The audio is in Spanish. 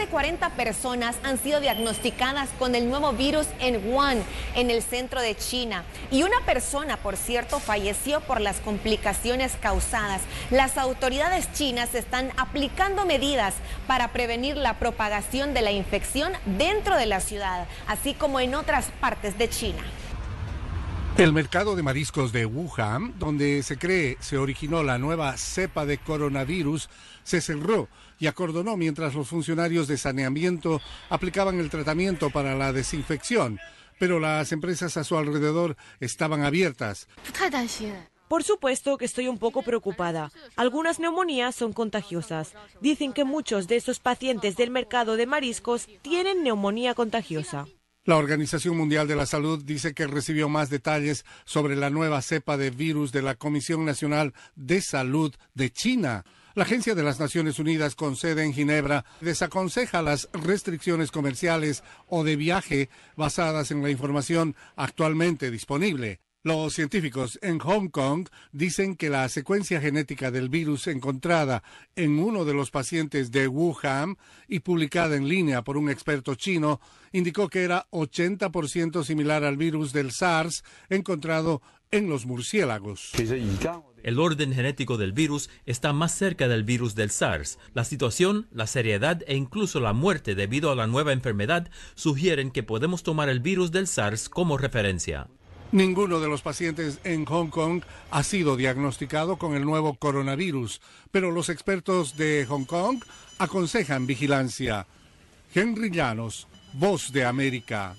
de 40 personas han sido diagnosticadas con el nuevo virus en Wuhan, en el centro de China. Y una persona, por cierto, falleció por las complicaciones causadas. Las autoridades chinas están aplicando medidas para prevenir la propagación de la infección dentro de la ciudad, así como en otras partes de China. El mercado de mariscos de Wuhan, donde se cree se originó la nueva cepa de coronavirus, se cerró y acordonó mientras los funcionarios de saneamiento aplicaban el tratamiento para la desinfección, pero las empresas a su alrededor estaban abiertas. Por supuesto que estoy un poco preocupada. Algunas neumonías son contagiosas. Dicen que muchos de esos pacientes del mercado de mariscos tienen neumonía contagiosa. La Organización Mundial de la Salud dice que recibió más detalles sobre la nueva cepa de virus de la Comisión Nacional de Salud de China. La Agencia de las Naciones Unidas con sede en Ginebra desaconseja las restricciones comerciales o de viaje basadas en la información actualmente disponible. Los científicos en Hong Kong dicen que la secuencia genética del virus encontrada en uno de los pacientes de Wuhan y publicada en línea por un experto chino indicó que era 80% similar al virus del SARS encontrado en los murciélagos. El orden genético del virus está más cerca del virus del SARS. La situación, la seriedad e incluso la muerte debido a la nueva enfermedad sugieren que podemos tomar el virus del SARS como referencia. Ninguno de los pacientes en Hong Kong ha sido diagnosticado con el nuevo coronavirus, pero los expertos de Hong Kong aconsejan vigilancia. Henry Llanos, Voz de América.